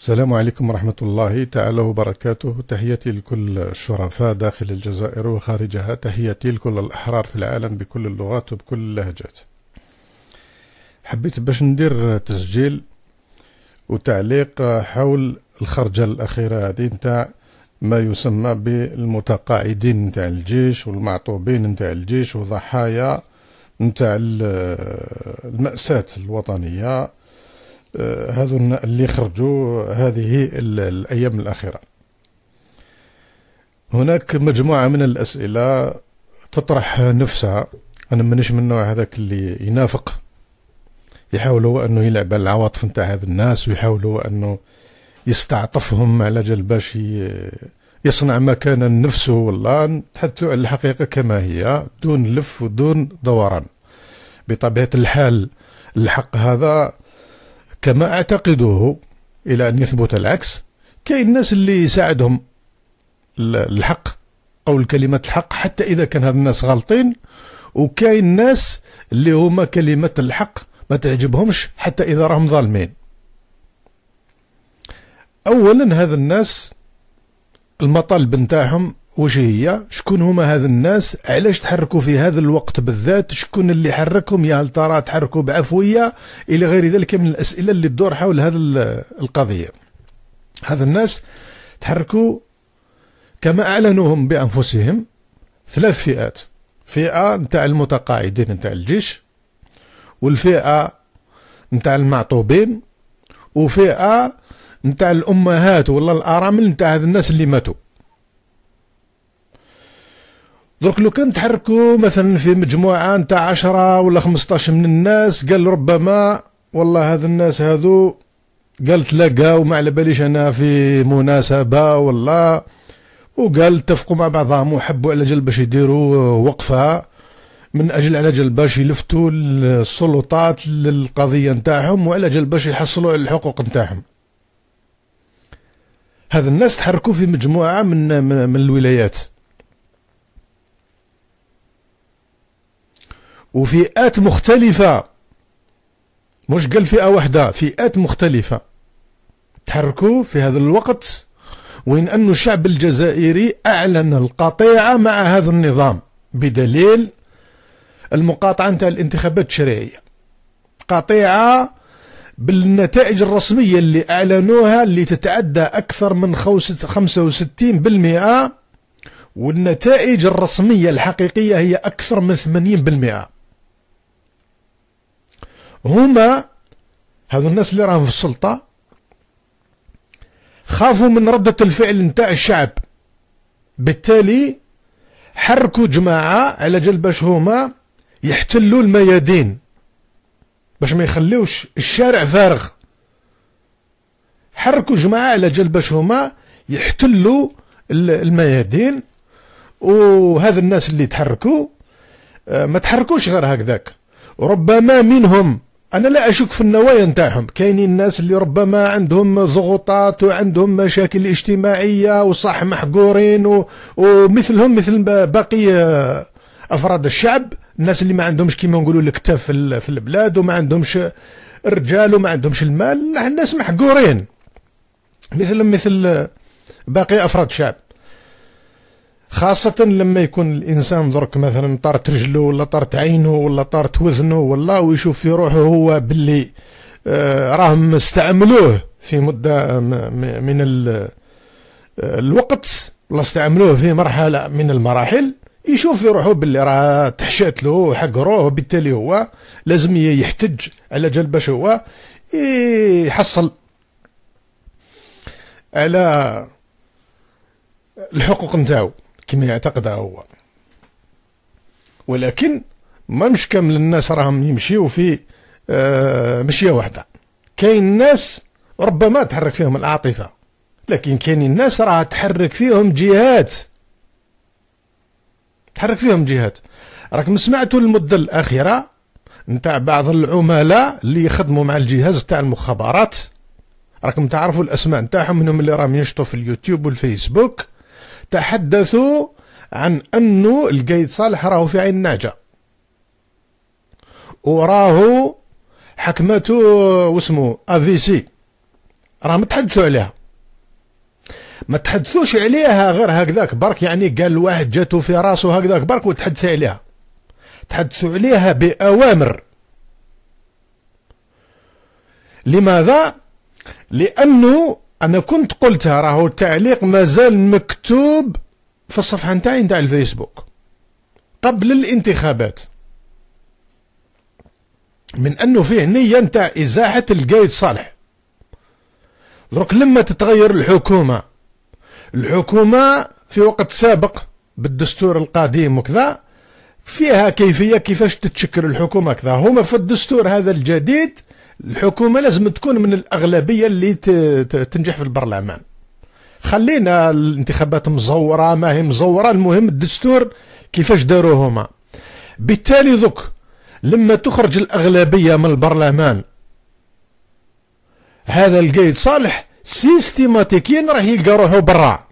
السلام عليكم ورحمة الله تعالى وبركاته تحياتي لكل الشرفاء داخل الجزائر وخارجها تحياتي لكل الأحرار في العالم بكل اللغات وبكل اللهجات حبيت باش ندير تسجيل وتعليق حول الخرجة الأخيرة هذه نتاع ما يسمى بالمتقاعدين نتاع الجيش والمعطوبين نتاع الجيش وضحايا نتاع المأساة الوطنية آه، هذو اللي خرجوا هذه الأيام الأخيرة هناك مجموعة من الأسئلة تطرح نفسها أنا مانيش من النوع هذاك اللي ينافق يحاول هو أنه يلعب على العواطف نتاع هذا الناس ويحاول هو أنه يستعطفهم على جال باش يصنع مكانا نفسه والله تحدثوا على الحقيقة كما هي دون لف ودون دوران بطبيعة الحال الحق هذا كما اعتقده الى ان يثبت العكس كاين الناس اللي يساعدهم الحق او كلمه الحق حتى اذا كان هاد الناس غالطين وكاين الناس اللي هما كلمه الحق ما تعجبهمش حتى اذا راهم ظالمين اولا هذا الناس المطالب نتاعهم واش هي شكون هما هاد الناس علاش تحركوا في هذا الوقت بالذات شكون اللي حركهم يا هل ترى تحركوا بعفويه الى غير ذلك من الاسئله اللي تدور حول هذا القضيه هذا الناس تحركوا كما اعلنوهم بانفسهم ثلاث فئات فئه نتاع المتقاعدين نتاع الجيش والفئه نتاع المعطوبين وفئه نتاع الامهات ولا الارامل نتاع هاد الناس اللي ماتوا درك لو كان تحركوا مثلا في مجموعه نتاع 10 ولا 15 من الناس قال ربما والله هذا الناس هذو قال تلاقاو ما على باليش انا في مناسبه ولا وقال اتفقوا مع بعضهم وحبوا على جل باش يديروا وقفه من اجل على جل باش يلفتوا السلطات للقضيه نتاعهم وعلى جل باش يحصلوا على الحقوق نتاعهم هذا الناس تحركوا في مجموعه من من الولايات وفئات مختلفة مش قال فئة واحدة فئات مختلفة تحركوا في هذا الوقت وين أن الشعب الجزائري أعلن القطيعة مع هذا النظام بدليل المقاطعة نتاع الانتخابات التشريعية قطيعة بالنتائج الرسمية اللي أعلنوها اللي تتعدى أكثر من 65% والنتائج الرسمية الحقيقية هي أكثر من 80% هما هذو الناس اللي راهم في السلطة خافوا من ردة الفعل نتاع الشعب بالتالي حركوا جماعة على جال باش هما يحتلوا الميادين باش ما يخليوش الشارع فارغ حركوا جماعة على جال باش هما يحتلوا الميادين وهذا الناس اللي تحركوا آه، ما تحركوش غير هكذاك ربما منهم انا لا اشك في النوايا نتاعهم كاينين الناس اللي ربما عندهم ضغوطات وعندهم مشاكل اجتماعيه وصح محقورين و... ومثلهم مثل باقي آه، افراد الشعب الناس اللي ما عندهمش كيما نقولوا الكتاف في البلاد وما عندهمش الرجال وما عندهمش المال الناس محقورين مثل مثل آه، باقي افراد الشعب خاصة لما يكون الإنسان درك مثلا طارت رجله ولا طارت عينه ولا طارت وذنه ولا ويشوف في روحه هو باللي آه، راهم استعملوه في مدة آه، من آه، الوقت ولا استعملوه في مرحلة من المراحل يشوف في روحه باللي راه تحشات له وحقروه وبالتالي هو لازم يحتج على جال باش هو يحصل على الحقوق نتاعو كما يعتقد هو ولكن ما مش كامل الناس راهم يمشيو في آه مشية واحدة كاين ناس ربما تحرك فيهم العاطفة لكن كاين الناس راها تحرك فيهم جهات تحرك فيهم جهات راكم سمعتوا المدة الأخيرة نتاع بعض العملاء اللي يخدموا مع الجهاز تاع المخابرات راكم تعرفوا الاسماء نتاعهم منهم اللي راهم ينشطوا في اليوتيوب والفيسبوك تحدثوا عن أنه القايد صالح راهو في عين ناجة وراهو حكمته واسمه افيسي راه تحدثوا عليها ما تحدثوش عليها غير هكذاك برك يعني قال واحد جاتو في راسه هكذاك برك وتحدث عليها تحدثوا عليها بأوامر لماذا؟ لأنه انا كنت قلتها راهو التعليق مازال مكتوب في الصفحه نتاعي نتاع الفيسبوك قبل الانتخابات من انه فيه نيه نتاع ازاحه القايد صالح دروك لما تتغير الحكومه الحكومه في وقت سابق بالدستور القديم وكذا فيها كيفيه كيفاش تتشكل الحكومه كذا هما في الدستور هذا الجديد الحكومه لازم تكون من الاغلبيه اللي تنجح في البرلمان خلينا الانتخابات مزوره ما هي مزوره المهم الدستور كيفاش داروه هما بالتالي ذوك لما تخرج الاغلبيه من البرلمان هذا القايد صالح سيستيماتيكيا راه يلقى روحو برا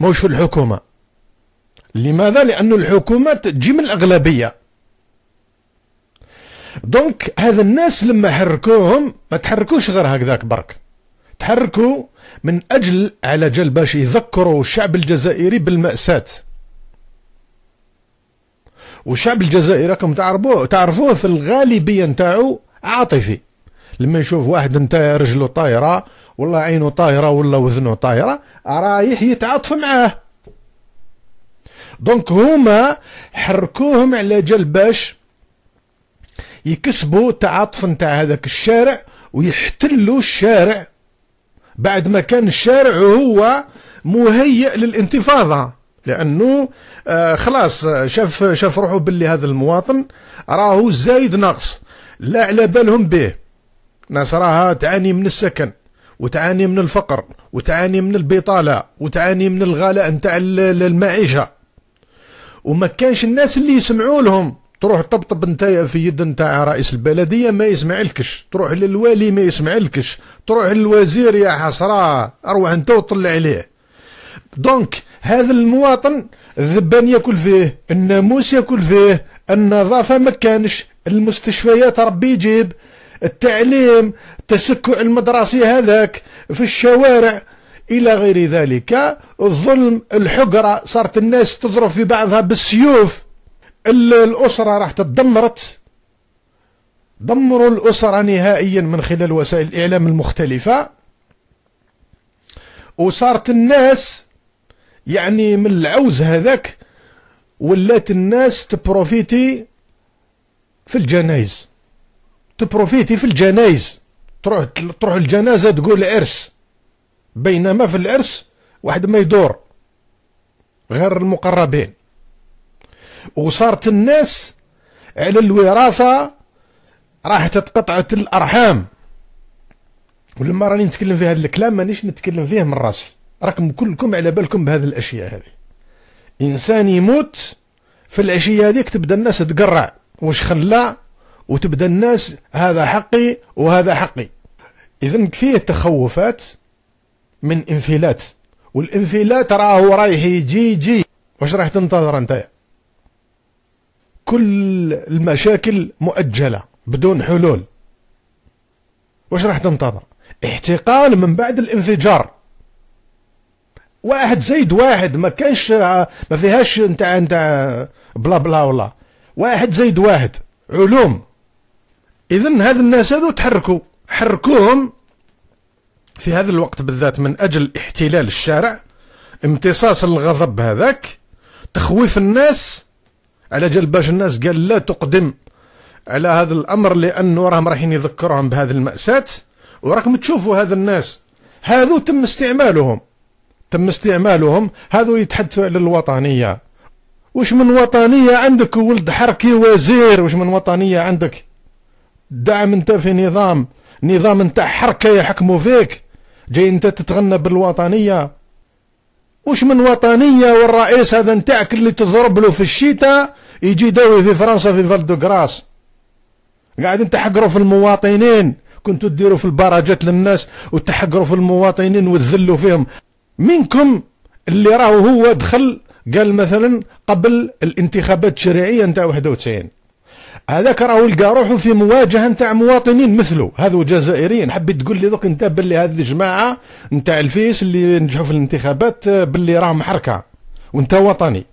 موش في الحكومه لماذا لأن الحكومة تجي من الأغلبية دونك هذا الناس لما حركوهم ما تحركوش غير هكذاك برك تحركوا من أجل على جل باش يذكروا الشعب الجزائري بالمأساة والشعب الجزائري راكم تعرفوه تعرفوه في الغالبية نتاعو عاطفي لما يشوف واحد نتاع رجله طايرة ولا عينه طايرة ولا وذنه طايرة رايح يتعاطف معاه دونك هما حركوهم على جل باش يكسبوا التعاطف نتاع هذاك الشارع ويحتلوا الشارع بعد ما كان الشارع هو مهيئ للانتفاضه لانه آه خلاص شاف شاف روحه باللي هذا المواطن راهو زايد ناقص لا على بالهم به ناس راها تعاني من السكن وتعاني من الفقر وتعاني من البطاله وتعاني من الغلاء نتاع المعيشه وما كانش الناس اللي يسمعوا لهم تروح طبطب انت في يد نتاع رئيس البلدية ما يسمعلكش تروح للوالي ما يسمعلكش تروح للوزير يا حسرة اروح انت وطلع عليه دونك هذا المواطن الذبان ياكل فيه الناموس ياكل فيه النظافة ما كانش المستشفيات ربي يجيب التعليم التسكع المدرسي هذاك في الشوارع إلى غير ذلك الظلم الحقرة صارت الناس تضرب في بعضها بالسيوف الأسرة راح تدمرت دمروا الأسرة نهائيا من خلال وسائل الإعلام المختلفة وصارت الناس يعني من العوز هذاك ولات الناس تبروفيتي في الجنايز تبروفيتي في الجنايز تروح تروح الجنازة تقول عرس بينما في العرس واحد ما يدور غير المقربين وصارت الناس على الوراثة راحت اتقطعت الأرحام ولما راني نتكلم في هذا الكلام مانيش نتكلم فيه من راسي راكم كلكم على بالكم بهذه الأشياء هذه إنسان يموت في العشية هذيك تبدا الناس تقرع واش خلى وتبدا الناس هذا حقي وهذا حقي إذا فيه تخوفات من انفلات والانفلات راهو رايح يجي يجي واش راح تنتظر انت كل المشاكل مؤجلة بدون حلول واش راح تنتظر احتقان من بعد الانفجار واحد زيد واحد ما كانش ما فيهاش نتاع نتاع بلا بلا ولا واحد زيد واحد علوم اذا هذا الناس هذو تحركوا حركوهم في هذا الوقت بالذات من اجل احتلال الشارع امتصاص الغضب هذاك تخويف الناس على جال باش الناس قال لا تقدم على هذا الامر لانه راهم رايحين يذكرهم بهذه الماساه وراكم تشوفوا هذا الناس هذو تم استعمالهم تم استعمالهم هذو يتحدثوا على الوطنيه واش من وطنيه عندك ولد حركي وزير واش من وطنيه عندك دعم انت في نظام نظام انت حركه يحكموا فيك جاي انت تتغنى بالوطنيه وش من وطنية والرئيس هذا نتاعك اللي تضرب له في الشتاء يجي داوي في فرنسا في فالدو كراس قاعدين تحقروا في المواطنين كنتوا تديروا في البراجات للناس وتحقروا في المواطنين وتذلوا فيهم منكم اللي راهو هو دخل قال مثلا قبل الانتخابات التشريعيه نتاع 91 هذاك راهو لقى روحه في مواجهه نتاع مواطنين مثله هذو جزائريين حبيت تقول لي دوك انت باللي هذه الجماعه نتاع الفيس اللي نجحوا في الانتخابات آه، باللي راهم حركه وانت وطني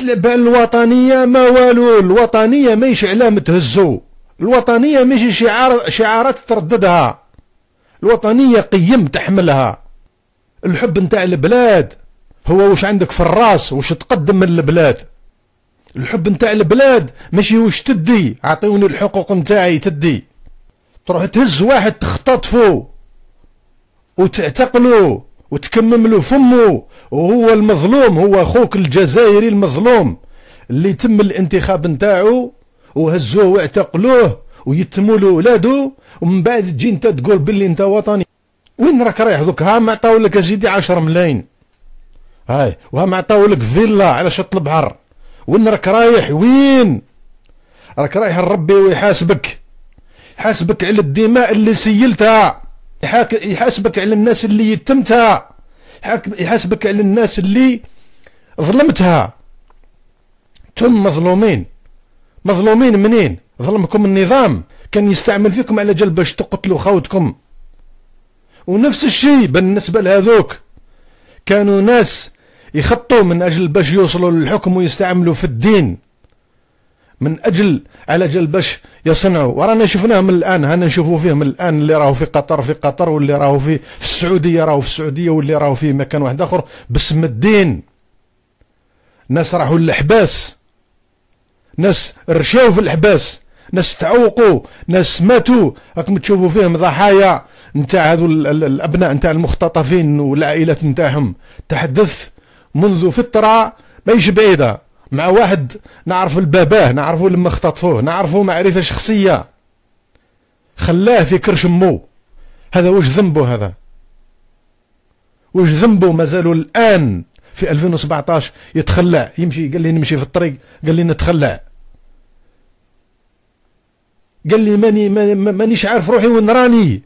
بال الوطنيه ما والو الوطنيه ماهيش علامة تهزو الوطنيه ماشي شعار شعارات ترددها الوطنيه قيم تحملها الحب نتاع البلاد هو واش عندك في الراس واش تقدم للبلاد الحب نتاع البلاد ماشي واش تدي عطيوني الحقوق نتاعي تدي تروح تهز واحد تخططفو وتعتقلو وتكمملو فمو وهو المظلوم هو اخوك الجزائري المظلوم اللي تم الانتخاب نتاعو وهزوه واعتقلوه ويتموا له ولادو ومن بعد تجي انت تقول باللي انت وطني وين راك رايح دوك ها ما عطاولك يا سيدي 10 ملايين هاي وها ما عطاولك فيلا على شط البحر وين راك رايح وين راك رايح لربي ويحاسبك يحاسبك على الدماء اللي سيلتها يحاسبك على الناس اللي يتمتها يحاسبك على الناس اللي ظلمتها تم مظلومين مظلومين منين ظلمكم النظام كان يستعمل فيكم على جلب باش تقتلوا خوتكم ونفس الشيء بالنسبه لهذوك كانوا ناس يخطوا من أجل باش يوصلوا للحكم ويستعملوا في الدين من أجل على جل باش يصنعوا ورانا شفناه من الآن هانا نشوفوا فيه من الآن اللي راهو في قطر في قطر واللي راهو في, في السعودية راهو في السعودية واللي راهو في مكان واحد آخر باسم الدين ناس راحوا للحباس ناس رشاو في الحباس ناس تعوقوا ناس ماتوا راكم تشوفوا فيهم ضحايا نتاع هذو الابناء نتاع المختطفين والعائلات نتاعهم تحدث منذ فترة ماهيش بعيدة مع واحد نعرف لباباه نعرفه لما اختطفوه نعرفه معرفة شخصية خلاه في كرش مو هذا واش ذنبه هذا واش ذنبه مازالوا الآن في 2017 يتخلع يمشي قال لي نمشي في الطريق قال لي نتخلع قال لي ماني مانيش عارف روحي وين راني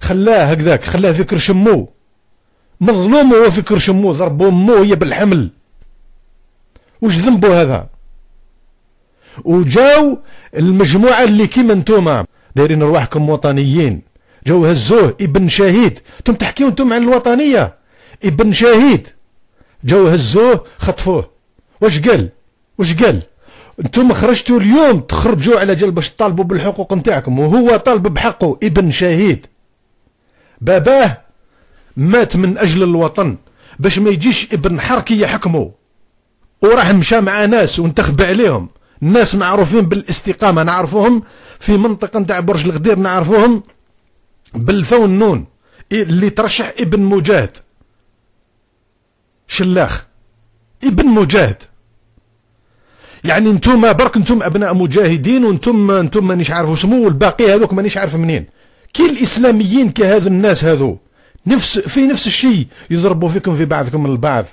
خلاه هكذاك خلاه في كرش مو مظلوم هو في كرش امه ضرب امه هي بالحمل واش ذنبو هذا وجاو المجموعه اللي كيما نتوما دايرين رواحكم وطنيين جاو هزوه ابن شهيد انتم تحكيو انتم عن الوطنيه ابن شهيد جاو هزوه خطفوه واش قال واش قال انتم خرجتوا اليوم تخرجوا على جال باش تطالبوا بالحقوق نتاعكم وهو طالب بحقه ابن شهيد باباه مات من أجل الوطن باش ما يجيش ابن حركي يحكمه وراح مشى مع ناس وانتخب عليهم الناس معروفين بالاستقامة نعرفوهم في منطقة نتاع برج الغدير نعرفوهم بالفون نون إيه اللي ترشح ابن مجاهد شلاخ ابن مجاهد يعني انتم برك انتم ابناء مجاهدين وانتم انتم مانيش عارف اسمو والباقي هذوك مانيش عارف منين كي الاسلاميين كهذو الناس هذو نفس في نفس الشيء يضربوا فيكم في بعضكم البعض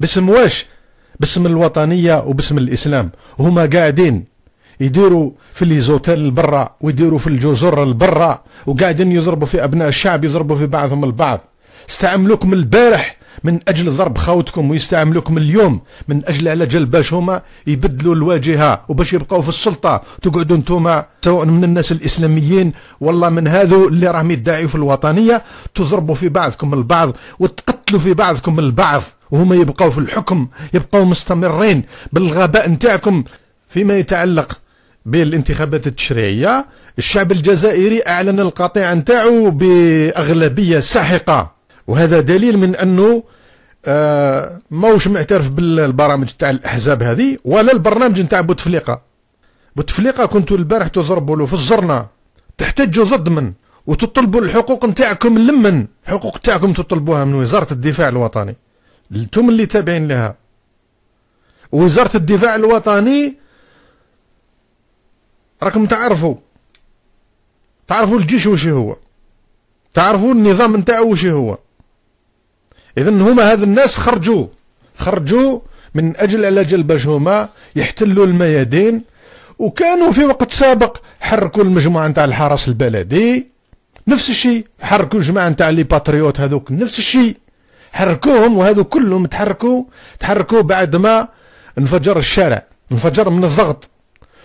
باسم واش باسم الوطنية وباسم الإسلام هما قاعدين يديروا في ليزوتيل برا ويديروا في الجزر البرا وقاعدين يضربوا في أبناء الشعب يضربوا في بعضهم البعض استعملوكم البارح من أجل ضرب خاوتكم ويستعملوكم اليوم من أجل على جل باش هما يبدلوا الواجهة وباش يبقوا في السلطة تقعدوا انتوما سواء من الناس الإسلاميين والله من هذو اللي راهم يدعيوا في الوطنية تضربوا في بعضكم البعض وتقتلوا في بعضكم البعض وهما يبقوا في الحكم يبقوا مستمرين بالغباء نتاعكم فيما يتعلق بالانتخابات التشريعية الشعب الجزائري أعلن القطيع نتاعو بأغلبية ساحقة وهذا دليل من أنه آه ماهوش معترف بالبرامج تاع الأحزاب هذه ولا البرنامج نتاع بوتفليقة بوتفليقة كنتوا البارح تضربوا له في الزرنة تحتجوا ضد من وتطلبوا الحقوق نتاعكم لمن الحقوق تاعكم تطلبوها من وزارة الدفاع الوطني انتم اللي تابعين لها وزارة الدفاع الوطني راكم تعرفوا تعرفوا الجيش وش هو تعرفوا النظام نتاعو وش هو إذا هما هذ الناس خرجوا خرجوا من أجل جال باش هما يحتلوا الميادين وكانوا في وقت سابق حركوا المجموعة نتاع الحرس البلدي نفس الشيء حركوا الجماعة نتاع لي باتريوت هذوك نفس الشيء حركوهم وهذو كلهم تحركوا تحركوا بعد ما انفجر الشارع انفجر من الضغط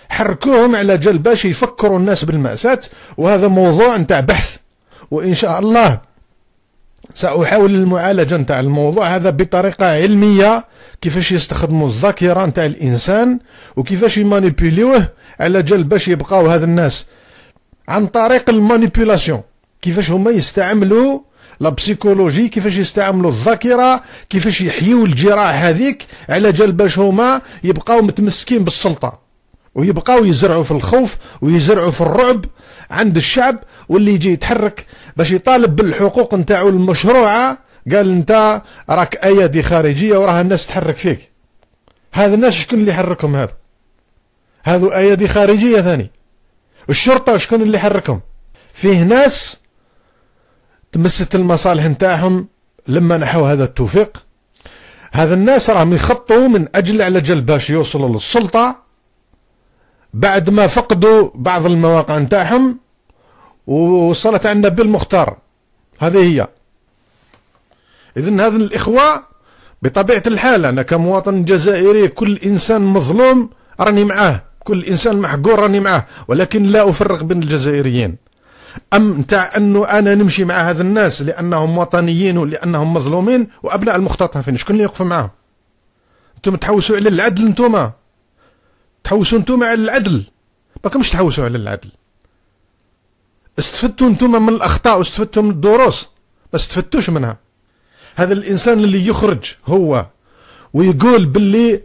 حركوهم على جال باش يفكروا الناس بالمأساة وهذا موضوع نتاع بحث وإن شاء الله ساحاول المعالجه نتاع الموضوع هذا بطريقه علميه كيفاش يستخدموا الذاكره نتاع الانسان وكيفاش يمانيبيليوه على جال باش يبقاو هذا الناس عن طريق المانيبيولاسيون كيفاش هما يستعملوا لا بسيكولوجي كيفاش يستعملوا الذاكره كيفاش يحيوا الجراح هذيك على جال باش هما يبقاو متمسكين بالسلطه ويبقاو يزرعوا في الخوف ويزرعوا في الرعب عند الشعب واللي يجي يتحرك باش يطالب بالحقوق نتاعو المشروعه قال انت راك ايادي خارجيه وراها الناس تحرك فيك هذا الناس شكون اللي حركهم هذا هذو ايادي خارجيه ثاني الشرطه شكون اللي حركهم فيه ناس تمست المصالح نتاعهم لما نحوا هذا التوفيق هذا الناس راهم يخطوا من اجل على جل باش يوصلوا للسلطه بعد ما فقدوا بعض المواقع نتاعهم وصلت عندنا بالمختار هذه هي اذا هذا الاخوه بطبيعه الحال انا كمواطن جزائري كل انسان مظلوم راني معاه كل انسان محقور راني معاه ولكن لا افرق بين الجزائريين ام نتاع انه انا نمشي مع هذا الناس لانهم وطنيين ولانهم مظلومين وابناء المختطفين شكون اللي يقف معاهم انتم تحوسوا على العدل انتوما تحوسوا نتوما على العدل ما كمش تحوسوا على العدل استفدتوا نتوما من الاخطاء واستفدتوا من الدروس ما استفدتوش منها هذا الانسان اللي يخرج هو ويقول باللي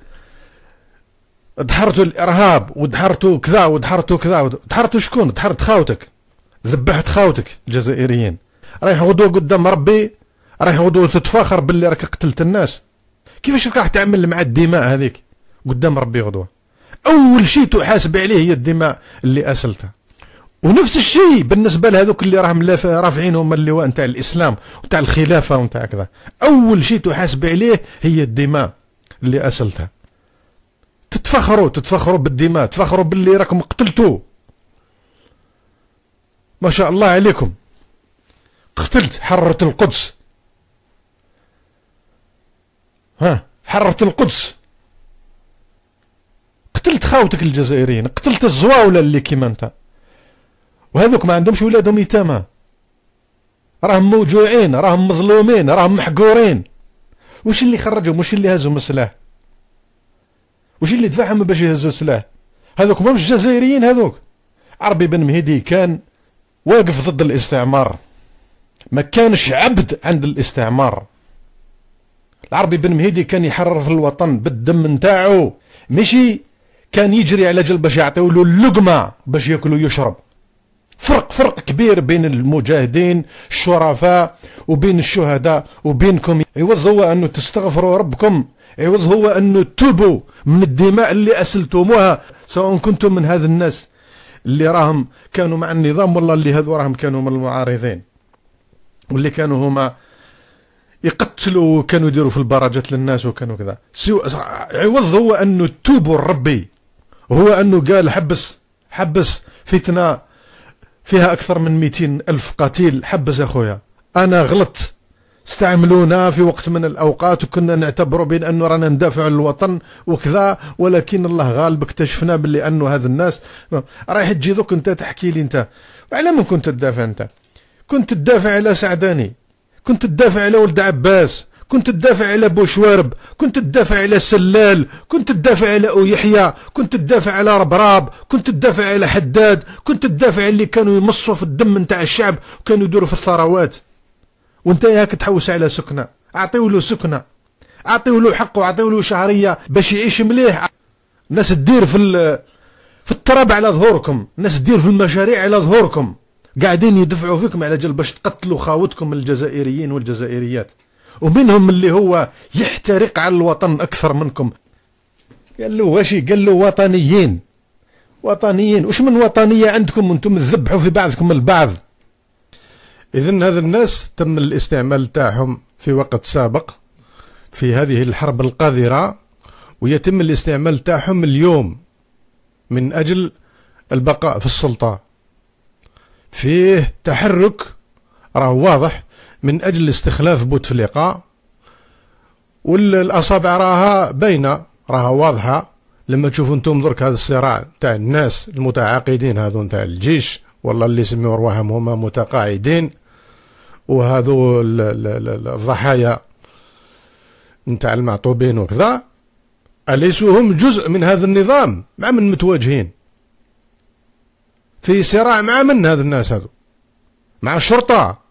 دحرتوا الارهاب ودحرتوا كذا ودحرتوا كذا دحرتوا شكون دحرت خاوتك ذبحت خاوتك الجزائريين رايح غدوه قدام ربي رايح غدوه تتفاخر باللي راك قتلت الناس كيفاش راك تعمل مع الدماء هذيك قدام ربي غدوه اول شيء تحاسب عليه هي الدماء اللي اسلتها ونفس الشيء بالنسبه لهذوك اللي راهم رافعين هما اللواء نتاع الاسلام نتاع الخلافه نتاع كذا اول شيء تحاسب عليه هي الدماء اللي اسلتها تتفخروا تتفخروا بالدماء تفخروا باللي راكم قتلتوه ما شاء الله عليكم قتلت حررت القدس ها حررت القدس خاوتك الجزائريين قتلت الزواوله اللي كيما انت وهذوك ما عندهمش ولادهم يتامى راهم موجوعين راهم مظلومين راهم محقورين وش اللي خرجهم وش اللي هزهم السلاح وش اللي دفعهم باش يهزوا السلاح هذوك ماهمش جزائريين هذوك عربي بن مهدي كان واقف ضد الاستعمار ما كانش عبد عند الاستعمار العربي بن مهدي كان يحرر في الوطن بالدم نتاعو ماشي كان يجري على جل باش يعطيو له اللقمه باش ياكل ويشرب فرق فرق كبير بين المجاهدين الشرفاء وبين الشهداء وبينكم عوض هو انه تستغفروا ربكم عوض هو انه تبوا من الدماء اللي اسلتموها سواء كنتم من هذا الناس اللي راهم كانوا مع النظام والله اللي هذو راهم كانوا من المعارضين واللي كانوا هما يقتلوا وكانوا يديروا في البراجات للناس وكانوا كذا عوض هو انه توبوا لربي هو أنه قال حبس حبس فتنة فيها أكثر من 200 ألف قتيل حبس أخويا أنا غلطت استعملونا في وقت من الأوقات وكنا نعتبروا بين أنه رانا ندافع عن الوطن وكذا ولكن الله غالب اكتشفنا باللي أنه هذا الناس رايح تجي دوك أنت تحكي لي أنت على من كنت تدافع أنت كنت تدافع على سعداني كنت تدافع على ولد عباس كنت تدافع على بوشوارب كنت تدافع على سلال كنت تدافع على أو يحيى كنت تدافع على ربراب كنت تدافع على حداد كنت تدافع اللي كانوا يمصوا في الدم نتاع الشعب وكانوا يدوروا في الثروات وانت ياك تحوس على سكنة اعطيو له سكنة اعطيو له حقه اعطيو له شهرية باش يعيش مليح الناس تدير في في التراب على ظهوركم الناس تدير في المشاريع على ظهوركم قاعدين يدفعوا فيكم على جل باش تقتلوا خاوتكم الجزائريين والجزائريات ومنهم اللي هو يحترق على الوطن أكثر منكم قال له واش قال له وطنيين وطنيين وش من وطنية عندكم وانتم تذبحوا في بعضكم البعض إذا هذا الناس تم الاستعمال تاعهم في وقت سابق في هذه الحرب القذره ويتم الاستعمال تاعهم اليوم من أجل البقاء في السلطة فيه تحرك راه واضح من أجل استخلاف بوتفليقة والأصابع راها باينة راها واضحة لما تشوفوا انتم درك هذا الصراع تاع الناس المتعاقدين هذو تاع الجيش والله اللي يسميو رواهم هما متقاعدين وهذو الضحايا نتاع المعطوبين وكذا أليسوا هم جزء من هذا النظام مع من متواجهين في صراع مع من هذا الناس هذو مع الشرطة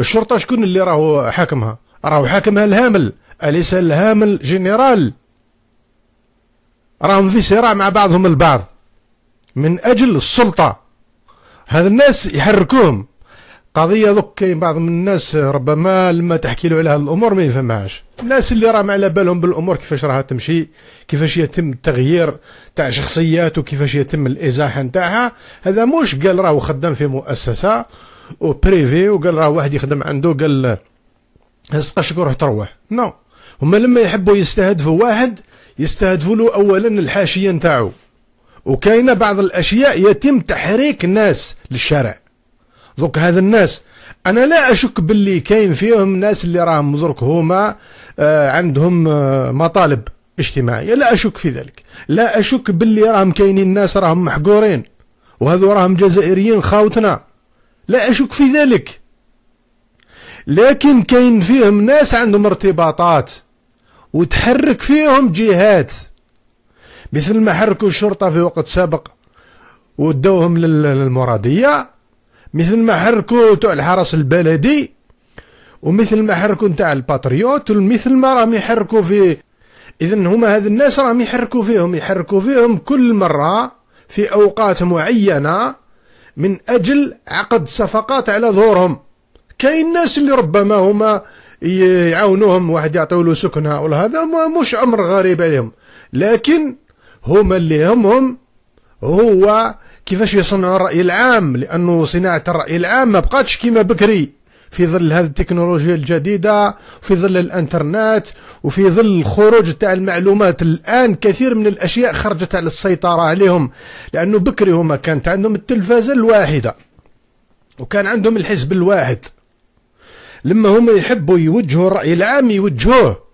الشرطه شكون اللي راهو حاكمها راهو حاكمها الهامل اليس الهامل جنرال راهم في صراع مع بعضهم البعض من اجل السلطه هذا الناس يحركوهم قضيه دوك كاين بعض من الناس ربما لما تحكي له على الامور ما يفهمهاش الناس اللي راهم على بالهم بالامور كيفاش راها تمشي كيفاش يتم التغيير تاع شخصيات وكيفاش يتم الازاحه نتاعها هذا مش قال راهو خدام في مؤسسه وبريفي وقال راه واحد يخدم عنده قال اسقشك وروح تروح نو no. هما لما يحبوا يستهدفوا واحد يستهدفوا له اولا الحاشيه نتاعو وكاينه بعض الاشياء يتم تحريك الناس للشارع دوك هذا الناس انا لا اشك باللي كاين فيهم ناس اللي راهم درك هما آه عندهم آه مطالب اجتماعيه لا اشك في ذلك لا اشك باللي راهم كاينين ناس راهم محقورين وهذو راهم جزائريين خاوتنا لا أشك في ذلك لكن كاين فيهم ناس عندهم ارتباطات وتحرك فيهم جهات مثل ما حركوا الشرطة في وقت سابق ودوهم للمرادية مثل ما حركوا تاع الحرس البلدي ومثل ما حركوا تاع الباتريوت ومثل ما راهم يحركوا في اذا هما هاد الناس راهم يحركوا فيهم يحركوا فيهم كل مرة في اوقات معينة من أجل عقد صفقات على ظهورهم كاين ناس اللي ربما هما يعاونوهم واحد يعطيو له سكنه ولا هذا مش امر غريب عليهم لكن هما اللي همهم هو كيفاش يصنعوا الراي العام لانه صناعه الراي العام ما بقاتش كيما بكري في ظل هذه التكنولوجيا الجديدة في ظل الانترنت وفي ظل الخروج تاع المعلومات الآن كثير من الأشياء خرجت على السيطرة عليهم لأنه بكري هما كانت عندهم التلفازة الواحدة وكان عندهم الحزب الواحد لما هما يحبوا يوجهوا الرأي العام يوجهوه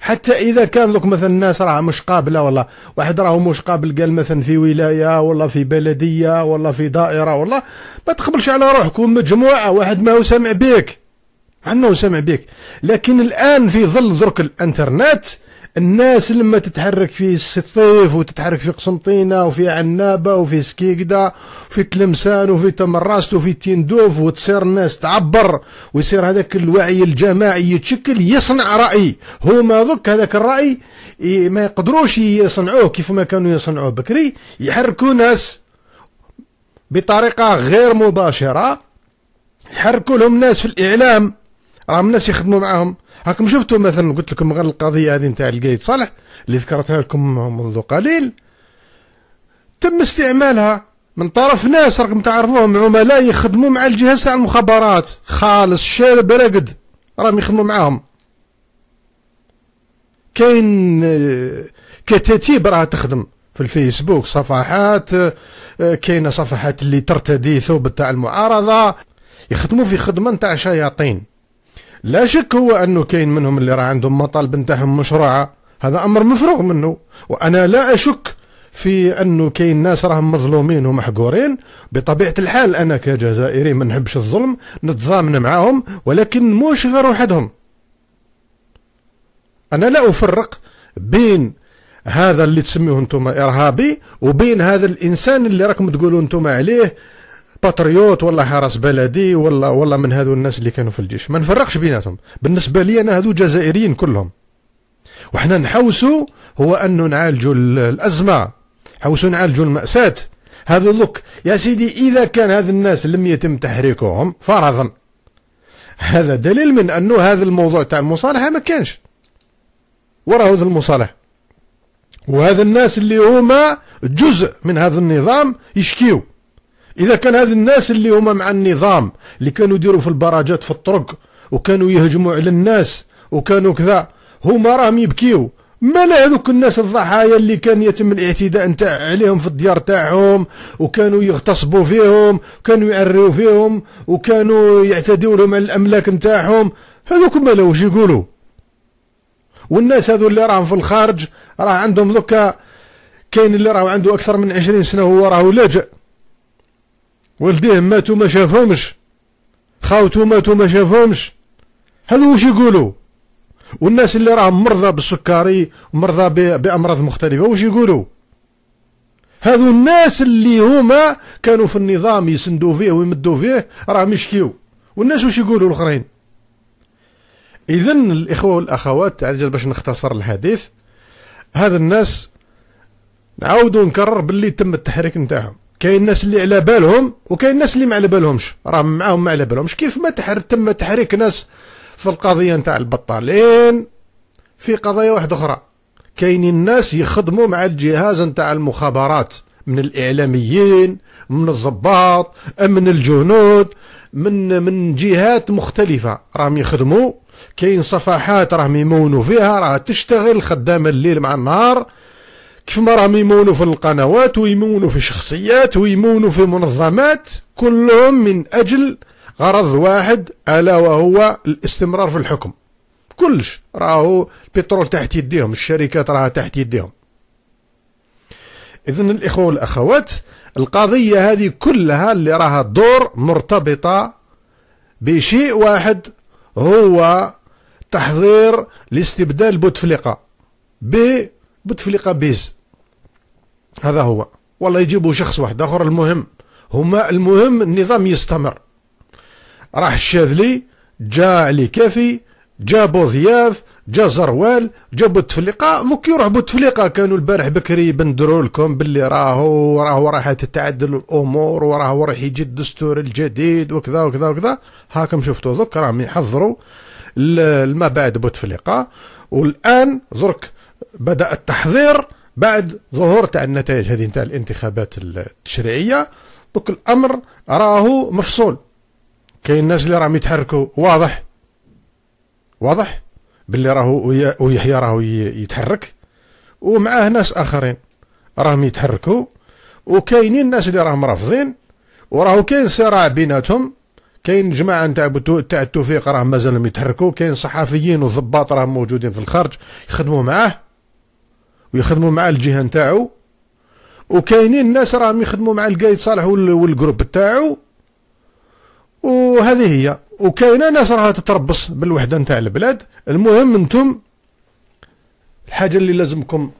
حتى اذا كان لك مثلا الناس راه مش قابله والله واحد راه مش قابل قال مثلا في ولايه والله في بلديه والله في دائره والله ما تقبلش على روحك مجموعه واحد ما هو سامع بك عنه سامع بك لكن الان في ظل درك الانترنت الناس لما تتحرك في السطيف وتتحرك في قسنطينة وفي عنابة وفي سكيكدا وفي تلمسان وفي تمراست وفي تيندوف وتصير الناس تعبر ويصير هذاك الوعي الجماعي يتشكل يصنع رأي ما ذك هذاك الرأي ما يقدروش يصنعوه كيف ما كانوا يصنعوه بكري يحركوا ناس بطريقة غير مباشرة يحركوا لهم ناس في الإعلام راهم الناس يخدموا معاهم هاكم شفتوا مثلا قلت لكم غير القضيه هذه نتاع القايد صالح اللي ذكرتها لكم منذ قليل تم استعمالها من طرف ناس راكم تعرفوهم عملاء يخدموا مع الجهاز تاع المخابرات خالص شارب راقد راهم يخدموا معاهم كاين كتاتيب راه تخدم في الفيسبوك صفحات كاينه صفحات اللي ترتدي ثوب تاع المعارضه يخدموا في خدمه تاع شياطين لا شك هو أنه كاين منهم اللي راه عندهم مطالب نتاعهم مشروعة هذا أمر مفروغ منه وأنا لا أشك في انه كاين ناس راهم مظلومين ومحقورين بطبيعه الحال انا كجزائري ما نحبش الظلم نتضامن معاهم ولكن موش غير وحدهم انا لا افرق بين هذا اللي تسميوه انتم ارهابي وبين هذا الانسان اللي راكم تقولوا انتم عليه باتريوت ولا حرس بلدي ولا ولا من هذو الناس اللي كانوا في الجيش ما نفرقش بيناتهم بالنسبه لي انا هذو جزائريين كلهم وحنا نحوسوا هو انه نعالجوا الازمه حوسوا نعالجوا الماساه هذو لوك يا سيدي اذا كان هذ الناس لم يتم تحريكهم فرضا هذا دليل من انه هذا الموضوع تاع المصالحه ما كانش وراه هذا المصالح وهذا الناس اللي هما جزء من هذا النظام يشكيو إذا كان هاد الناس اللي هما مع النظام اللي كانوا يديروا في البراجات في الطرق وكانوا يهجموا على الناس وكانوا كذا هما راهم يبكيو مال هذوك الناس الضحايا اللي كان يتم الاعتداء نتاع عليهم في الديار تاعهم وكانوا يغتصبوا فيهم كانوا يعريو فيهم وكانوا يعتدوا لهم على الاملاك نتاعهم هذوك مالا واش يقولوا والناس هذو اللي راهم في الخارج راه عندهم دوكا كاين اللي راهو عنده اكثر من 20 سنه وهو راهو لاجئ والديه ماتوا ما شافهمش خاوته ماتوا ما شافهمش هذو واش يقولوا والناس اللي راهم مرضى بالسكري ومرضى بامراض مختلفه واش يقولوا هذو الناس اللي هما كانوا في النظام يسندوا فيه ويمدوا فيه راهم يشكيو والناس واش يقولوا الاخرين اذا الاخوه والاخوات على باش نختصر الحديث هذا الناس نعاودوا نكرر باللي تم التحريك نتاعهم كاين الناس اللي على بالهم وكاين الناس اللي ما على بالهمش راهم معاهم ما على بالهمش كيف ما تحر تم تحريك ناس في القضيه نتاع البطالين في قضايا واحده اخرى كاينين الناس يخدموا مع الجهاز نتاع المخابرات من الاعلاميين من الضباط من الجنود من من جهات مختلفه راهم يخدموا كاين صفحات راهم يمونوا فيها راه تشتغل خدامه الليل مع النهار كيف ما راهم يمونوا في القنوات ويمونوا في شخصيات ويمونوا في منظمات كلهم من أجل غرض واحد ألا وهو الاستمرار في الحكم كلش راهو البترول تحت يديهم الشركات راها تحت يديهم إذن الإخوة والأخوات القضية هذه كلها اللي راها دور مرتبطة بشيء واحد هو تحضير لاستبدال بوتفليقة ب بوتفليقة بيز هذا هو والله يجيبوا شخص واحد اخر المهم هما المهم النظام يستمر راح الشاذلي جا علي كافي جا بوضياف جا زروال جا بوتفليقه دوك يروح بوتفليقه كانوا البارح بكري بندروا لكم باللي راهو راهو راح تتعدل الامور وراهو راح يجي الدستور الجديد وكذا وكذا وكذا هاكم شفتوا ذوك راهم يحضروا ما بعد بوتفليقه والان درك بدا التحضير بعد ظهور تاع النتائج هذه تاع الانتخابات التشريعيه دوك الامر راهو مفصول كاين الناس اللي راهم يتحركوا واضح واضح باللي راهو ويحيى راهو يتحرك ومعاه ناس اخرين راهم يتحركوا وكاينين الناس اللي راهم رافضين وراهو كاين صراع بيناتهم كاين جماعه نتاع تاع التوفيق راهم مازالهم يتحركوا كاين صحفيين وضباط راهم موجودين في الخارج يخدموا معاه ويخدموا مع الجهه نتاعو وكاينين الناس راهم يخدموا مع القايد صالح والجروب نتاعو وهذه هي وكاينه ناس راها تتربص بالوحده نتاع البلاد المهم انتم الحاجه اللي لازمكم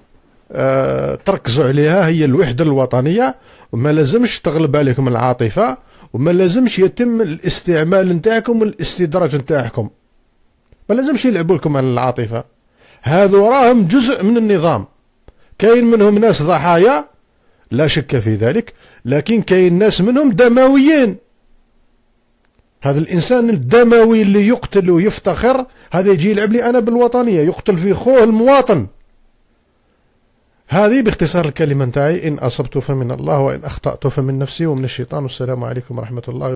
آه تركزوا عليها هي الوحده الوطنيه وما لازمش تغلب عليكم العاطفه وما لازمش يتم الاستعمال نتاعكم والاستدراج نتاعكم ما لازمش يلعبوا لكم على العاطفه هذو راهم جزء من النظام كاين منهم ناس ضحايا لا شك في ذلك لكن كاين ناس منهم دمويين هذا الانسان الدموي اللي يقتل ويفتخر هذا يجي يلعب لي انا بالوطنيه يقتل في خوه المواطن هذه باختصار الكلمه نتاعي ان اصبت فمن الله وان اخطات فمن نفسي ومن الشيطان والسلام عليكم ورحمه الله